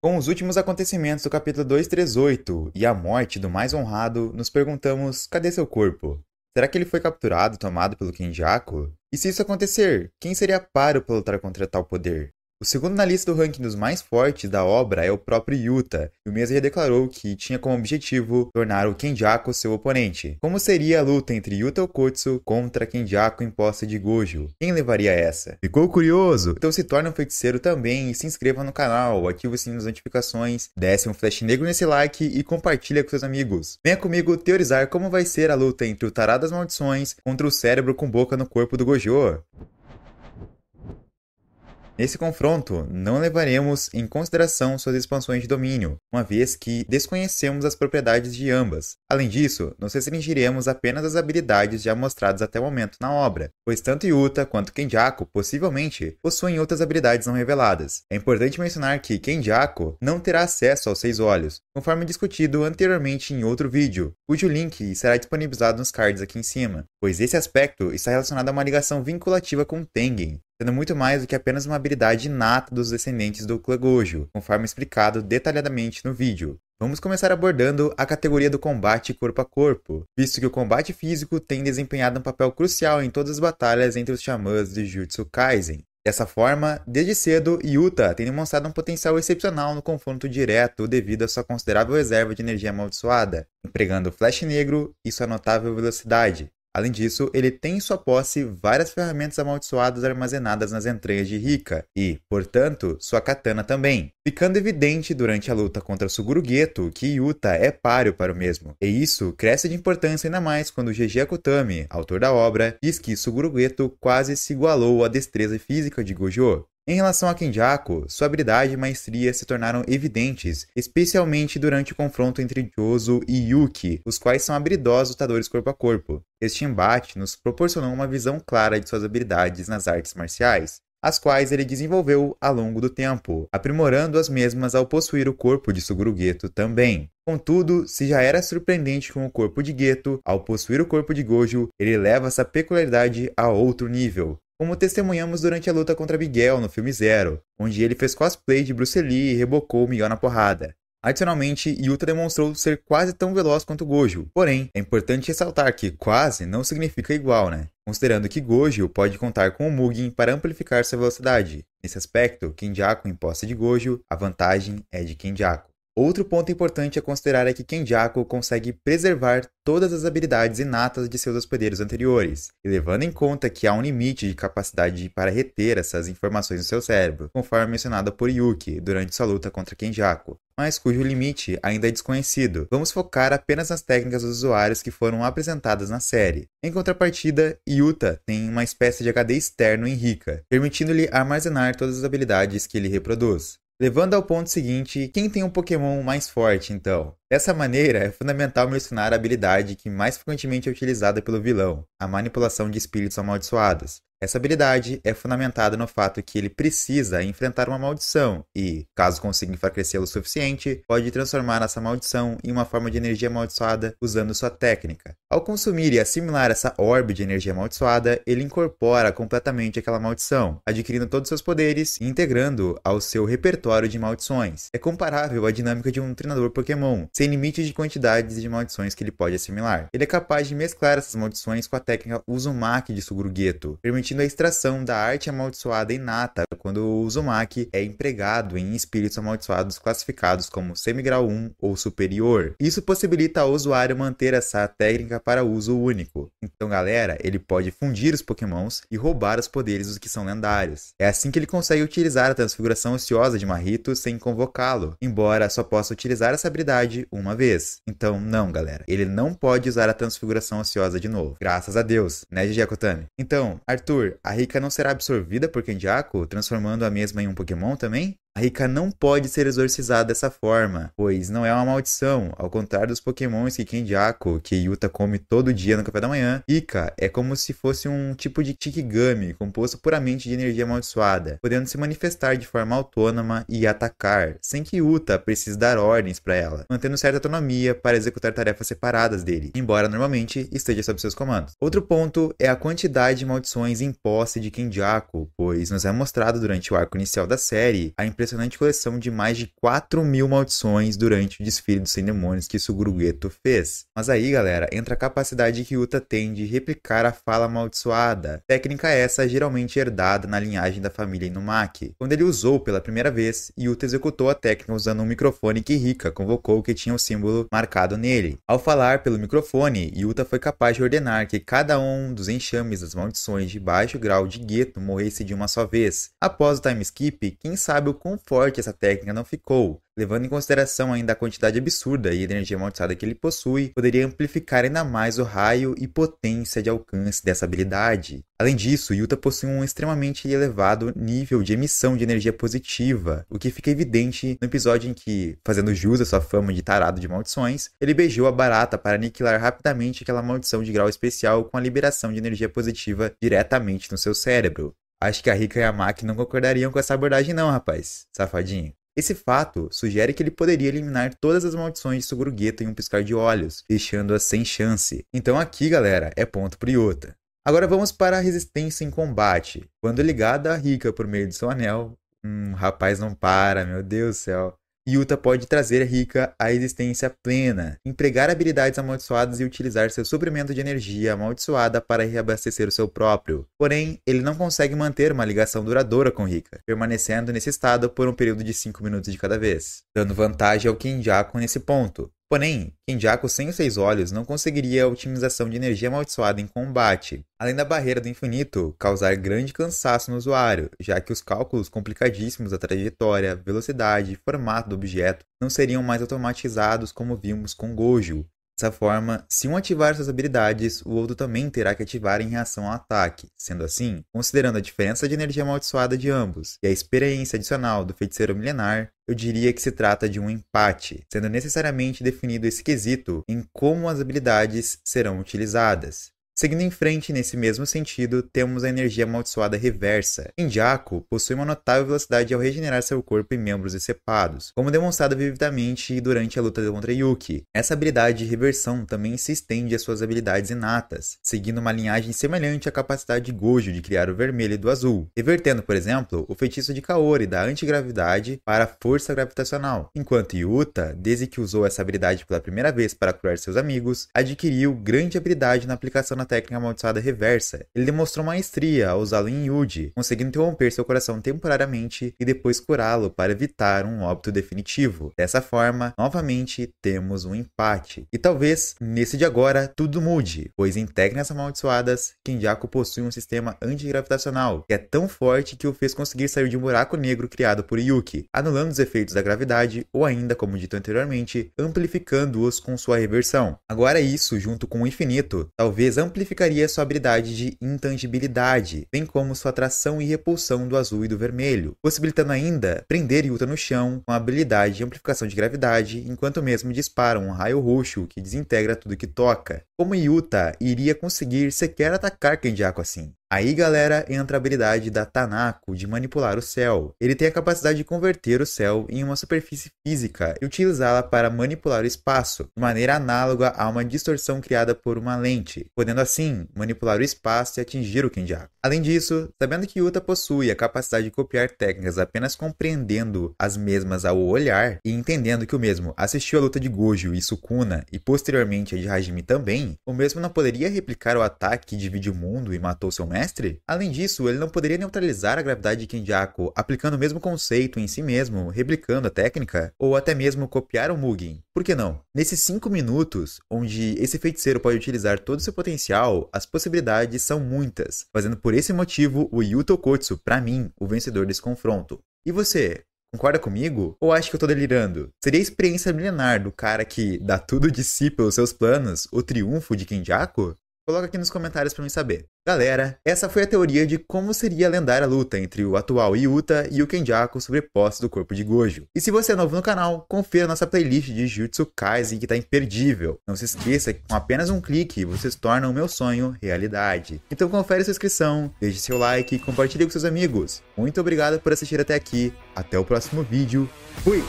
Com os últimos acontecimentos do capítulo 238 e a morte do mais honrado, nos perguntamos: cadê seu corpo? Será que ele foi capturado, tomado pelo Kenjaku? E se isso acontecer, quem seria paro para lutar contra tal poder? O segundo na lista do ranking dos mais fortes da obra é o próprio Yuta, e o mesmo já declarou que tinha como objetivo tornar o Kenjaku seu oponente. Como seria a luta entre Yuta Okutsu contra Kenjaku em posse de Gojo? Quem levaria essa? Ficou curioso? Então se torne um feiticeiro também e se inscreva no canal, ative o sininho das notificações, desce um flash negro nesse like e compartilha com seus amigos. Venha comigo teorizar como vai ser a luta entre o Tará das Maldições contra o Cérebro com Boca no corpo do Gojo. Nesse confronto, não levaremos em consideração suas expansões de domínio, uma vez que desconhecemos as propriedades de ambas. Além disso, nos restringiremos apenas às habilidades já mostradas até o momento na obra, pois tanto Yuta quanto Kenjaku possivelmente possuem outras habilidades não reveladas. É importante mencionar que Kenjaku não terá acesso aos seis olhos, conforme discutido anteriormente em outro vídeo, cujo link será disponibilizado nos cards aqui em cima, pois esse aspecto está relacionado a uma ligação vinculativa com Tengen, sendo muito mais do que apenas uma habilidade inata dos descendentes do clã Gojo, conforme explicado detalhadamente no vídeo. Vamos começar abordando a categoria do combate corpo a corpo, visto que o combate físico tem desempenhado um papel crucial em todas as batalhas entre os xamãs de Jutsu Kaisen. Dessa forma, desde cedo, Yuta tem demonstrado um potencial excepcional no confronto direto devido à sua considerável reserva de energia amaldiçoada, empregando flash negro e sua notável velocidade, Além disso, ele tem em sua posse várias ferramentas amaldiçoadas armazenadas nas entranhas de Rika e, portanto, sua katana também, ficando evidente durante a luta contra Suguru Geto que Yuta é páreo para o mesmo. E isso cresce de importância ainda mais quando GG Akutami, autor da obra, diz que Suguru Geto quase se igualou à destreza física de Gojo. Em relação a Kenjaku, sua habilidade e maestria se tornaram evidentes, especialmente durante o confronto entre Jozo e Yuki, os quais são habilidosos lutadores corpo a corpo. Este embate nos proporcionou uma visão clara de suas habilidades nas artes marciais, as quais ele desenvolveu ao longo do tempo, aprimorando as mesmas ao possuir o corpo de Suguru Geto também. Contudo, se já era surpreendente com o corpo de Geto, ao possuir o corpo de Gojo, ele leva essa peculiaridade a outro nível, como testemunhamos durante a luta contra Miguel no filme Zero, onde ele fez cosplay de Bruce Lee e rebocou o Miguel na porrada. Adicionalmente, Yuta demonstrou ser quase tão veloz quanto Gojo. Porém, é importante ressaltar que quase não significa igual, né? Considerando que Gojo pode contar com o Mugen para amplificar sua velocidade. Nesse aspecto, Kenjaku em posse de Gojo, a vantagem é de Kenjaku. Outro ponto importante a considerar é que Kenjaku consegue preservar todas as habilidades inatas de seus hospedeiros anteriores, e levando em conta que há um limite de capacidade para reter essas informações no seu cérebro, conforme mencionado por Yuki durante sua luta contra Kenjaku, mas cujo limite ainda é desconhecido. Vamos focar apenas nas técnicas dos usuários que foram apresentadas na série. Em contrapartida, Yuta tem uma espécie de HD externo em Rika, permitindo-lhe armazenar todas as habilidades que ele reproduz levando ao ponto seguinte, quem tem um Pokémon mais forte, então? Dessa maneira, é fundamental mencionar a habilidade que mais frequentemente é utilizada pelo vilão, a manipulação de espíritos amaldiçoados. Essa habilidade é fundamentada no fato que ele precisa enfrentar uma maldição e, caso consiga enfraquecê la o suficiente, pode transformar essa maldição em uma forma de energia amaldiçoada usando sua técnica. Ao consumir e assimilar essa orbe de energia amaldiçoada, ele incorpora completamente aquela maldição, adquirindo todos seus poderes e integrando ao seu repertório de maldições. É comparável à dinâmica de um treinador Pokémon, sem limites de quantidades de maldições que ele pode assimilar. Ele é capaz de mesclar essas maldições com a técnica Uzumaki de Suguru permitindo permitindo a extração da arte amaldiçoada inata quando o Uzumaki é empregado em espíritos amaldiçoados classificados como semigrau 1 ou superior. Isso possibilita ao usuário manter essa técnica para uso único. Então, galera, ele pode fundir os pokémons e roubar os poderes dos que são lendários. É assim que ele consegue utilizar a transfiguração ociosa de Marito sem convocá-lo, embora só possa utilizar essa habilidade uma vez. Então, não, galera, ele não pode usar a transfiguração ociosa de novo. Graças a Deus, né, Gigi Então, Arthur, a Rika não será absorvida por Kenjaku, transformando a mesma em um Pokémon também? A Rika não pode ser exorcizada dessa forma, pois não é uma maldição, ao contrário dos pokémons que Kenjaku, que Yuta come todo dia no café da manhã. Rika é como se fosse um tipo de Shikigami, composto puramente de energia amaldiçoada, podendo se manifestar de forma autônoma e atacar, sem que Yuta precise dar ordens para ela, mantendo certa autonomia para executar tarefas separadas dele, embora normalmente esteja sob seus comandos. Outro ponto é a quantidade de maldições em posse de Kenjaku, pois nos é mostrado durante o arco inicial da série a impressão impressionante coleção de mais de 4 mil maldições durante o desfile dos 100 demônios que Suguru Geto fez. Mas aí, galera, entra a capacidade que Yuta tem de replicar a fala amaldiçoada, técnica essa geralmente herdada na linhagem da família Inumaki. Quando ele usou pela primeira vez, Yuta executou a técnica usando um microfone que Rika convocou que tinha o símbolo marcado nele. Ao falar pelo microfone, Yuta foi capaz de ordenar que cada um dos enxames das maldições de baixo grau de gueto morresse de uma só vez. Após o time skip, quem sabe o quão forte essa técnica não ficou, levando em consideração ainda a quantidade absurda e energia amaldiçada que ele possui, poderia amplificar ainda mais o raio e potência de alcance dessa habilidade. Além disso, Yuta possui um extremamente elevado nível de emissão de energia positiva, o que fica evidente no episódio em que, fazendo jus à sua fama de tarado de maldições, ele beijou a barata para aniquilar rapidamente aquela maldição de grau especial com a liberação de energia positiva diretamente no seu cérebro. Acho que a Rika e a Maki não concordariam com essa abordagem não, rapaz. Safadinho. Esse fato sugere que ele poderia eliminar todas as maldições de Suguru em um piscar de olhos, deixando-as sem chance. Então aqui, galera, é ponto pro Yota. Agora vamos para a resistência em combate. Quando ligada a Rika por meio de seu anel, hum, rapaz não para, meu Deus do céu. Yuta pode trazer Rika à existência plena, empregar habilidades amaldiçoadas e utilizar seu suprimento de energia amaldiçoada para reabastecer o seu próprio. Porém, ele não consegue manter uma ligação duradoura com Rika, permanecendo nesse estado por um período de 5 minutos de cada vez, dando vantagem ao Kinjaku nesse ponto. Porém, Kenjaku sem os seis olhos não conseguiria a otimização de energia amaldiçoada em combate, além da barreira do infinito causar grande cansaço no usuário, já que os cálculos complicadíssimos da trajetória, velocidade e formato do objeto não seriam mais automatizados como vimos com Gojo, Dessa forma, se um ativar suas habilidades, o outro também terá que ativar em reação ao ataque. Sendo assim, considerando a diferença de energia amaldiçoada de ambos e a experiência adicional do feiticeiro milenar, eu diria que se trata de um empate, sendo necessariamente definido esse quesito em como as habilidades serão utilizadas. Seguindo em frente, nesse mesmo sentido, temos a energia amaldiçoada reversa. Indiaco possui uma notável velocidade ao regenerar seu corpo e membros decepados, como demonstrado vividamente durante a luta contra Yuki. Essa habilidade de reversão também se estende às suas habilidades inatas, seguindo uma linhagem semelhante à capacidade de Gojo de criar o vermelho e do azul, revertendo, por exemplo, o feitiço de Kaori da antigravidade para a força gravitacional, enquanto Yuta, desde que usou essa habilidade pela primeira vez para curar seus amigos, adquiriu grande habilidade na aplicação na técnica amaldiçoada reversa. Ele demonstrou maestria ao usá-lo em Yuji, conseguindo interromper seu coração temporariamente e depois curá-lo para evitar um óbito definitivo. Dessa forma, novamente temos um empate. E talvez nesse de agora tudo mude, pois em técnicas amaldiçoadas, Kinjaku possui um sistema antigravitacional que é tão forte que o fez conseguir sair de um buraco negro criado por Yuki, anulando os efeitos da gravidade ou ainda, como dito anteriormente, amplificando-os com sua reversão. Agora isso, junto com o infinito, talvez ampli amplificaria sua habilidade de intangibilidade, bem como sua atração e repulsão do azul e do vermelho, possibilitando ainda prender Yuta no chão com a habilidade de amplificação de gravidade, enquanto mesmo dispara um raio roxo que desintegra tudo que toca. Como Yuta iria conseguir sequer atacar Kenjaku assim? Aí, galera, entra a habilidade da Tanako de manipular o céu. Ele tem a capacidade de converter o céu em uma superfície física e utilizá-la para manipular o espaço, de maneira análoga a uma distorção criada por uma lente, podendo assim manipular o espaço e atingir o Kenjaku. Além disso, sabendo que Yuta possui a capacidade de copiar técnicas apenas compreendendo as mesmas ao olhar e entendendo que o mesmo assistiu à luta de Gojo e Sukuna e posteriormente a de Hajime também, o mesmo não poderia replicar o ataque que divide o mundo e matou seu mestre mestre? Além disso, ele não poderia neutralizar a gravidade de Kenjaku, aplicando o mesmo conceito em si mesmo, replicando a técnica, ou até mesmo copiar o Mugen. Por que não? Nesses 5 minutos, onde esse feiticeiro pode utilizar todo o seu potencial, as possibilidades são muitas, fazendo por esse motivo o Yuto Kotsu, para mim, o vencedor desse confronto. E você, Concorda comigo? Ou acha que eu tô delirando? Seria a experiência milenar do cara que dá tudo de si pelos seus planos, o triunfo de Kenjaku? Coloca aqui nos comentários para mim saber. Galera, essa foi a teoria de como seria a lendária luta entre o atual Yuta e o Kenjaku sobre posse do corpo de Gojo. E se você é novo no canal, confira nossa playlist de Jutsu Kaisen que tá imperdível. Não se esqueça que com apenas um clique vocês tornam o meu sonho realidade. Então confere sua inscrição, deixe seu like e compartilhe com seus amigos. Muito obrigado por assistir até aqui, até o próximo vídeo, fui!